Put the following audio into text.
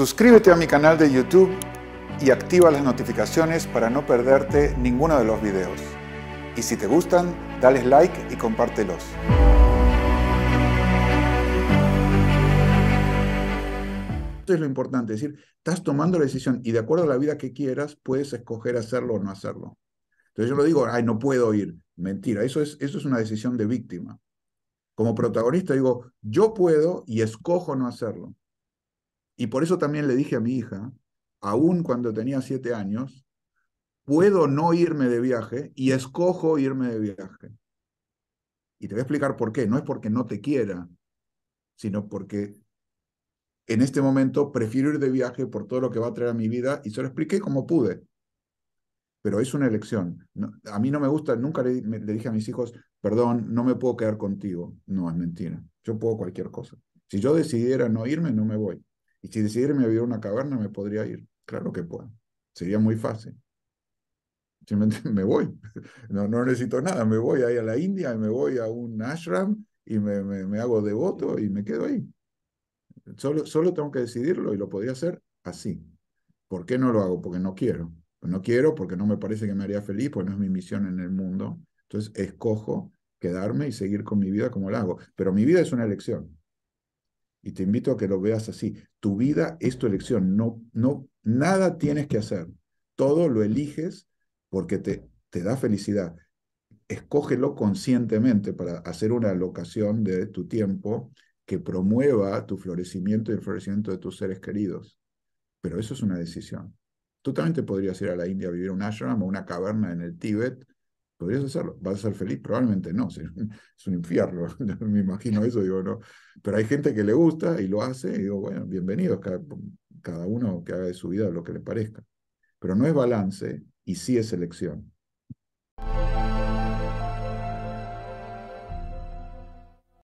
Suscríbete a mi canal de YouTube y activa las notificaciones para no perderte ninguno de los videos. Y si te gustan, dale like y compártelos. Esto es lo importante, es decir, estás tomando la decisión y de acuerdo a la vida que quieras, puedes escoger hacerlo o no hacerlo. Entonces yo lo digo, ay, no puedo ir. Mentira, eso es una decisión de víctima. Como protagonista digo, yo puedo y escojo no hacerlo. Y por eso también le dije a mi hija, aún cuando tenía siete años, puedo no irme de viaje y escojo irme de viaje. Y te voy a explicar por qué. No es porque no te quiera, sino porque en este momento prefiero ir de viaje por todo lo que va a traer a mi vida y se lo expliqué como pude. Pero es una elección. a mí no me gusta, nunca le dije a mis hijos, perdón, no me puedo quedar contigo. No, es mentira. Yo puedo cualquier cosa. Si yo decidiera no irme, no me voy. Y si decidirme a vivir una caverna, me podría ir. Claro que puedo. Sería muy fácil. Simplemente me voy. No, no necesito nada. Me voy ahí a la India, me voy a un ashram y me, hago devoto y me quedo ahí. Solo, solo tengo que decidirlo y lo podría hacer así. ¿Por qué no lo hago? Porque no quiero. No quiero porque no me parece que me haría feliz, porque no es mi misión en el mundo. Entonces escojo quedarme y seguir con mi vida como la hago. Pero mi vida es una elección. Y te invito a que lo veas así. Tu vida es tu elección. No, no, nada tienes que hacer. Todo lo eliges porque te, te da felicidad. Escógelo conscientemente para hacer una alocación de tu tiempo que promueva tu florecimiento y el florecimiento de tus seres queridos. Pero eso es una decisión. Tú también te podrías ir a la India a vivir un ashram o una caverna en el Tíbet ¿Podrías hacerlo? ¿Vas a ser feliz? Probablemente no, es un infierno, me imagino eso, digo, no. Pero hay gente que le gusta y lo hace, y digo, bueno, bienvenido, cada, cada uno que haga de su vida lo que le parezca. Pero no es balance y sí es elección.